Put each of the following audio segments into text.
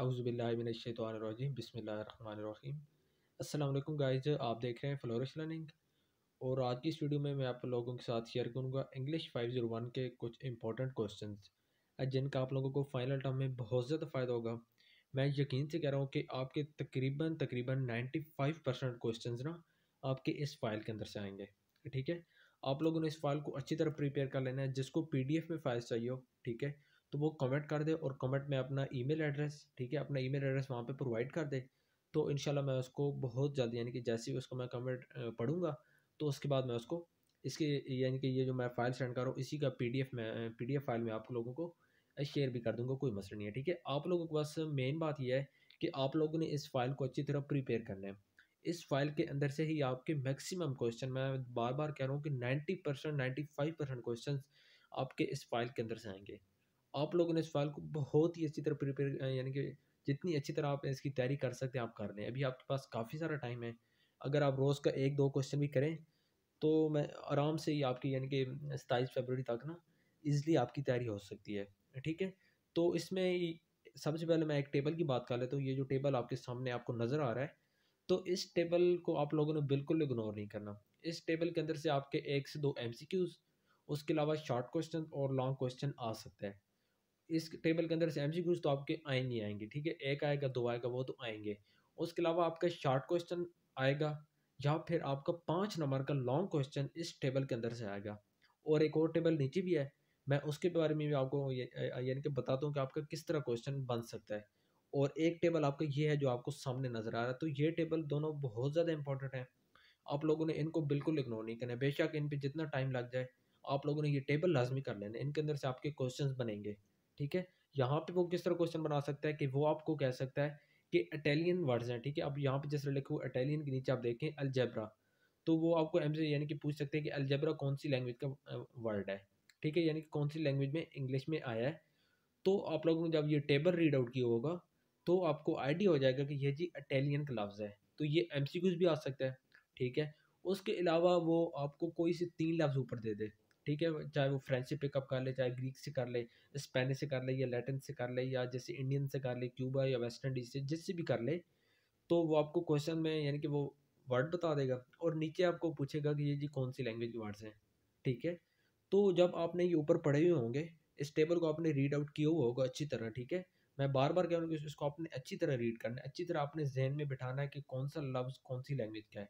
अउज़बिल्लिमिनशतवानरजीम बसमीम अल्लाम गाइज आप देख रहे हैं फ्लोरिश लर्निंग और आज की इस वीडियो में मैं आप लोगों के साथ शेयर करूँगा इंग्लिश फाइव जीरो वन के कुछ इंपॉर्टेंट क्वेश्चन जिनका आप लोगों को फाइनल टर्म में बहुत ज़्यादा फ़ायदा होगा मैं यकीन से कह रहा हूँ कि आपके तकरीबन तकरीबन नाइन्टी फाइव परसेंट क्वेश्चन ना आपके इस फाइल के अंदर से आएंगे ठीक है आप लोगों ने इस फाइल को अच्छी तरह प्रिपेयर कर लेना है जिसको पीडीएफ में फाइल चाहिए हो ठीक है तो वो कमेंट कर दे और कमेंट में अपना ईमेल एड्रेस ठीक है अपना ईमेल एड्रेस वहाँ पे प्रोवाइड कर दे तो इन मैं उसको बहुत जल्दी यानी कि जैसे ही उसको मैं कमेंट पढ़ूँगा तो उसके बाद मैं उसको इसके यानी कि ये जो मैं फाइल सेंड कर रहा हूँ इसी का पी डी में पी फाइल में आप लोगों को शेयर भी कर दूँगा कोई मसला नहीं है ठीक है आप लोगों के बस मेन बात यह है कि आप लोगों ने इस फाइल को अच्छी तरह प्रिपेयर करना है इस फाइल के अंदर से ही आपके मैक्सिमम क्वेश्चन मैं बार बार कह रहा हूँ कि ninety percent ninety five percent आपके इस फाइल के अंदर से आएंगे आप लोगों ने इस फाइल को बहुत ही अच्छी तरह प्रिपेयर यानी कि जितनी अच्छी तरह आप इसकी तैयारी कर सकते हैं आप कर लें अभी आपके पास काफ़ी सारा टाइम है अगर आप रोज़ का एक दो क्वेश्चन भी करें तो मैं आराम से ही आपकी यानी कि सताईस फरवरी तक ना ईज़िली आपकी तैयारी हो सकती है ठीक है तो इसमें सबसे पहले मैं एक टेबल की बात कर लेता हूँ ये जो टेबल आपके सामने आपको नज़र आ रहा है तो इस टेबल को आप लोगों ने बिल्कुल इग्नोर नहीं करना इस टेबल के अंदर से आपके एक से दो एम उसके अलावा शॉर्ट क्वेश्चन और लॉन्ग क्वेश्चन आ सकते हैं इस टेबल के अंदर से एम तो आपके आएंगे आएंगे ठीक है एक आएगा दो आएगा वो तो आएंगे उसके अलावा आपका शार्ट क्वेश्चन आएगा या फिर आपका पाँच नंबर का लॉन्ग क्वेश्चन इस टेबल के अंदर से आएगा और एक और टेबल नीचे भी है मैं उसके बारे में भी आपको यानी कि बताता हूँ कि आपका किस तरह क्वेश्चन बन सकता है और एक टेबल आपका ये है जो आपको सामने नज़र आ रहा है तो ये टेबल दोनों बहुत ज़्यादा इंपॉर्टेंट हैं आप लोगों ने इनको बिल्कुल इग्नोर नहीं करना बेशक इन पर जितना टाइम लग जाए आप लोगों ने ये टेबल लाजमी कर लेना इनके अंदर से आपके क्वेश्चन बनेंगे ठीक है यहाँ पे वो किस तरह क्वेश्चन बना सकता है कि वो आपको कह सकता है कि इटालियन वर्ड्स हैं ठीक है अब यहाँ पे जिस तरह लिखो इटालियन के नीचे आप देखें अलजेब्रा तो वो आपको एम से यानी कि पूछ सकते हैं कि अलजेब्रा कौन सी लैंग्वेज का वर्ड है ठीक है यानी कि कौन सी लैंग्वेज में इंग्लिश में आया है तो आप लोगों ने जब ये टेबल रीड आउट किया होगा तो आपको आइडिया हो जाएगा कि ये जी इटालियन का लफ्ज़ है तो ये एम भी आ सकता है ठीक है उसके अलावा वो आपको कोई से तीन लफ्ज़ ऊपर दे दे ठीक है चाहे वो फ्रेंच से पिकअप कर ले चाहे ग्रीक से कर ले स्पेनिश से कर ले या लैटिन से कर ले या जैसे इंडियन से कर ले क्यूबा या वेस्ट इंडीज से जिससे भी कर ले तो वो आपको क्वेश्चन में यानी कि वो वर्ड बता देगा और नीचे आपको पूछेगा कि ये जी कौन सी लैंग्वेज के वर्ड्स हैं ठीक है तो जब आपने ये ऊपर पढ़े हुए होंगे इस टेबल को आपने रीड आउट किया हुआ होगा अच्छी तरह ठीक है मैं बार बार कह रहा हूँ कि इसको आपने अच्छी तरह रीड करना है अच्छी तरह आपने जहन में बिठाना है कि कौन सा लफ्ज़ कौन सी लैंग्वेज का है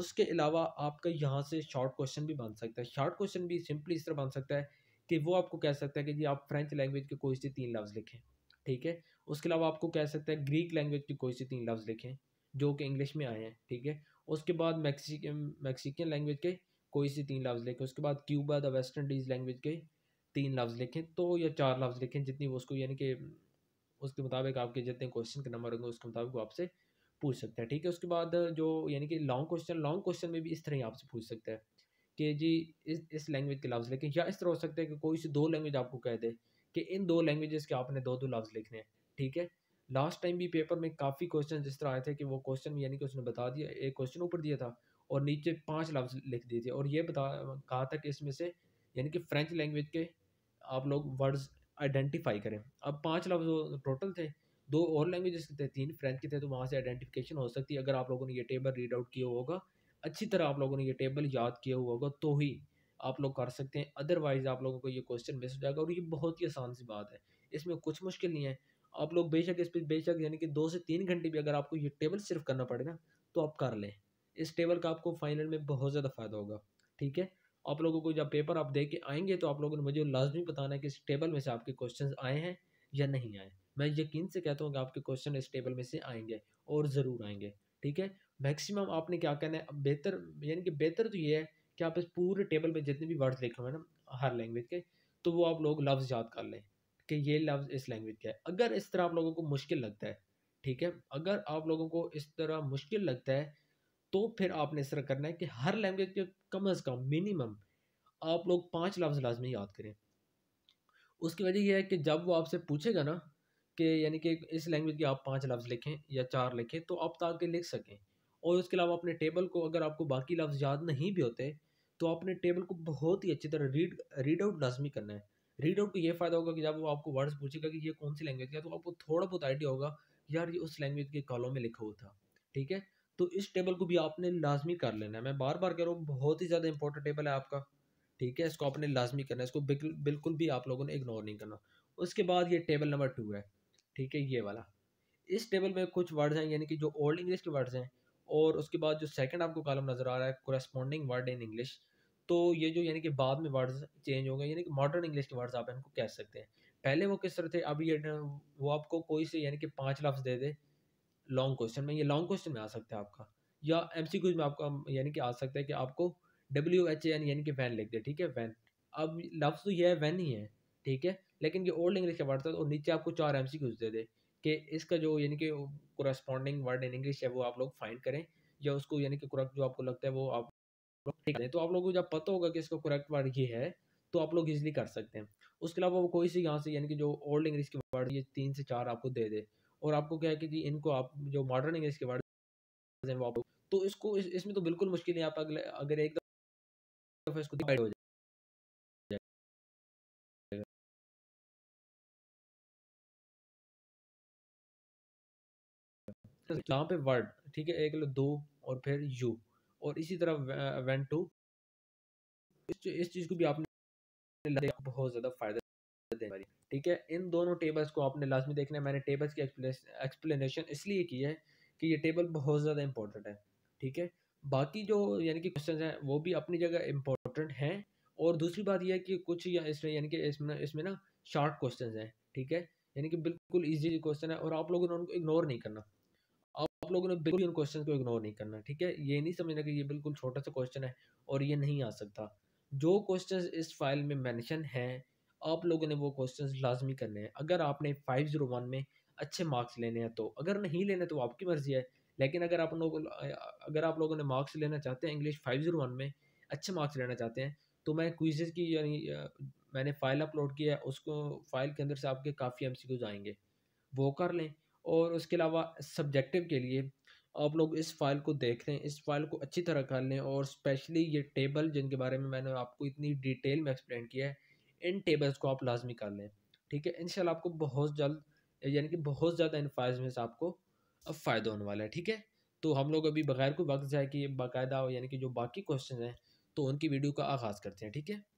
उसके अलावा आपका यहाँ से शॉर्ट क्वेश्चन भी बन सकता है शॉर्ट क्वेश्चन भी सिंपली इस तरह बन सकता है कि वो आपको कह सकता है कि जी आप फ्रेंच लैंग्वेज के कोई से तीन लफ्ज़ लिखें ठीक है उसके अलावा आपको कह सकता है ग्रीक लैंग्वेज के कोई से तीन लफ्ज़ लिखें जो कि इंग्लिश में आए हैं ठीक है उसके बाद मैक्सिक मैक्सिकन लैंग्वेज के कोई से तीन लफ्ज़ लिखें उसके बाद Cuba the West Indies language के तीन लफ्ज़ लिखें तो या चार लफ्ज़ लिखें जितनी वो उसको यानी कि उसके मुताबिक आपके जितने क्वेश्चन के नंबर होंगे उसके मुताबिक वो आपसे पूछ सकते हैं ठीक है उसके बाद जो यानी कि लॉन्ग क्वेश्चन लॉन्ग क्वेश्चन में भी इस तरह ही आपसे पूछ सकते हैं कि जी इस इस लैंग्वेज के लफ्ज़ लिखें या इस तरह हो सकता है कि कोई से दो लैंग्वेज आपको कह दे कि इन दो लैंग्वेजेस के आपने दो दो लफ्ज़ लिखने हैं ठीक है लास्ट टाइम भी पेपर में काफ़ी क्वेश्चन जिस तरह आए थे कि वो क्वेश्चन यानी कि उसने बता दिया एक क्वेश्चन ऊपर दिया था और नीचे पांच लफ्ज़ लिख दिए थे और ये बता कहा था कि इसमें से यानी कि फ्रेंच लैंग्वेज के आप लोग वर्ड्स आइडेंटिफाई करें अब पाँच लफ्ज़ टोटल थे दो और लैंग्वेजेस के थे तीन फ्रेंच के थे तो वहाँ से आइडेंटिफिकेशन हो सकती है अगर आप लोगों ने ये टेबल रीड आउट किया होगा अच्छी तरह आप लोगों ने ये टेबल याद किया हुआ होगा तो ही आप लोग कर सकते हैं अदरवाइज़ आप लोगों को ये क्वेश्चन मिस हो जाएगा और ये बहुत ही आसान सी बात है इसमें कुछ मुश्किल नहीं है आप लोग बेशक इस पर बेशक यानी कि दो से तीन घंटे भी अगर आपको ये टेबल सिर्फ करना पड़े ना तो आप कर लें इस टेबल का आपको फाइनल में बहुत ज़्यादा फ़ायदा होगा ठीक है आप लोगों को जब पेपर आप दे के आएंगे तो आप लोगों ने मुझे लाजमी बताना है कि इस टेबल में से आपके क्वेश्चन आए हैं या नहीं आए मैं यकीन से कहता हूँ कि आपके क्वेश्चन इस टेबल में से आएंगे और ज़रूर आएंगे ठीक है मैक्सिमम आपने क्या कहना है बेहतर यानी कि बेहतर तो ये है कि आप इस पूरे टेबल में जितने भी वर्ड्स लिखे हुए हैं ना हर लैंग्वेज के तो वो आप लोग लफ्ज़ याद कर लें कि ये लफ्ज़ इस लैंग्वेज का है अगर इस तरह आप लोगों को मुश्किल लगता है ठीक है अगर आप लोगों को इस तरह मुश्किल लगता है तो फिर आपने इस तरह करना है कि हर लैंग्वेज के कम अज़ कम मिनिमम आप लोग पाँच लफ्ज़ लाजमी याद करें उसकी वजह यह है कि जब वो आपसे पूछेगा ना के यानी कि इस लैंग्वेज के आप पाँच लफ्ज़ लिखें या चार लिखें तो आप ताकि लिख सकें और उसके अलावा अपने टेबल को अगर आपको बाकी लफ्ज़ याद नहीं भी होते तो आपने टेबल को बहुत ही अच्छी तरह रीड रीड आउट लाजमी करना है रीड आउट को ये फ़ायदा होगा कि जब वो आपको वर्ड्स पूछेगा कि ये कौन सी लैंग्वेज का तो आपको थोड़ा बहुत आइडिया होगा यार ये उस लैंग्वेज के कॉलम में लिखा हुआ था ठीक है तो इस टेबल को भी आपने लाजमी कर लेना है मैं बार बार कह रहा हूँ बहुत ही ज़्यादा इंपॉर्टेंट टेबल है आपका ठीक है इसको आपने लाजमी करना है इसको बिल्कुल भी आप लोगों ने इग्नोर नहीं करना उसके बाद ये टेबल नंबर टू है ठीक है ये वाला इस टेबल में कुछ वर्ड्स हैं यानी कि जो ओल्ड इंग्लिश के वर्ड्स हैं और उसके बाद जो सेकंड आपको कॉलम नज़र आ रहा है कोरेस्पॉन्डिंग वर्ड इन इंग्लिश तो ये जो यानी कि बाद में वर्ड्स चेंज हो गए यानी कि मॉडर्न इंग्लिश के वर्ड्स आप इनको कह सकते हैं पहले वो किस तरह थे अब ये वो आपको कोई से यानी कि पाँच लफ्ज़ दे दे लॉन्ग क्वेश्चन में ये लॉन्ग क्वेश्चन में आ सकता है आपका या एम सी में आपका यानी कि आ सकता है कि आपको डब्ल्यू एच एन यानी कि वैन लिख दे ठीक है वैन अब लफ्ज़ तो यह है वैन ही है ठीक है लेकिन ये ओल्ड इंग्लिश का वर्ड था तो नीचे आपको चार एम दे दे कि इसका जो यानी कि कोरस्पॉन्डिंग वर्ड इन इंग्लिश है वो आप लोग फाइंड करें या उसको यानी कि करेक्ट जो आपको लगता है वो आप ठीक है तो आप लोगों को जब पता होगा कि इसका करेक्ट वर्ड ये है तो आप लोग इजिली कर सकते हैं उसके अलावा वो कोई सी यहाँ से यानी कि जो ओल्ड इंग्लिश के वर्ड ये तीन से चार आपको दे दे और आपको क्या है कि जी इनको आप जो मॉडर्न इंग्लिश के वर्ड हैं वो आप तो इसको इस, इसमें तो बिल्कुल मुश्किल है आप अगले अगर एक दफ़ा इसको हो यहाँ तो पे वर्ड ठीक है एक लो दो और फिर यू और इसी तरह वेंट टू इस चीज़ को भी आपने बहुत ज़्यादा फायदा ठीक है इन दोनों टेबल्स को आपने लाजमी देखना है मैंने टेबल्स की एक्सप्लेनेशन इसलिए की है कि ये टेबल बहुत ज़्यादा इंपॉर्टेंट है ठीक है बाकी जो यानी कि क्वेश्चन हैं वो भी अपनी जगह इंपॉर्टेंट हैं और दूसरी बात यह है कि कुछ या इसमें यानी कि इसमें इसमें ना शार्ट क्वेश्चन हैं ठीक है यानी कि बिल्कुल ईजी क्वेश्चन है और आप लोगों ने उनको इग्नोर नहीं करना लोगों ने बिल्कुल इन क्वेश्चन को इग्नोर नहीं करना ठीक है ये नहीं समझना कि ये बिल्कुल छोटा सा क्वेश्चन है और ये नहीं आ सकता जो क्वेश्चन इस फाइल में मैंशन है आप लोगों ने वो क्वेश्चन लाजमी करने हैं अगर आपने फाइव जीरो वन में अच्छे मार्क्स लेने हैं तो अगर नहीं लेने तो आपकी मर्ज़ी है लेकिन अगर आप लोग अगर आप लोगों ने मार्क्स लेना चाहते हैं इंग्लिश फाइव जीरो वन में अच्छे मार्क्स लेना चाहते हैं तो मैं क्विजेज की यानी मैंने फ़ाइल अपलोड किया है उसको फाइल के अंदर से आपके काफ़ी एम सी आएंगे वो कर लें और उसके अलावा सब्जेक्टिव के लिए आप लोग इस फाइल को देख लें इस फाइल को अच्छी तरह कर लें और स्पेशली ये टेबल जिनके बारे में मैंने आपको इतनी डिटेल में एक्सप्लेन किया है इन टेबल्स को आप लाजमी कर लें ठीक है इन आपको बहुत जल्द यानी कि बहुत ज़्यादा इन फाइल्स में से आपको अब फ़ायदा होने वाला है ठीक है तो हम लोग अभी बगैर कोई वक्त जाए कि बाकायदा यानी कि जो बाकी क्वेश्चन हैं तो उनकी वीडियो का आगाज़ करते हैं ठीक है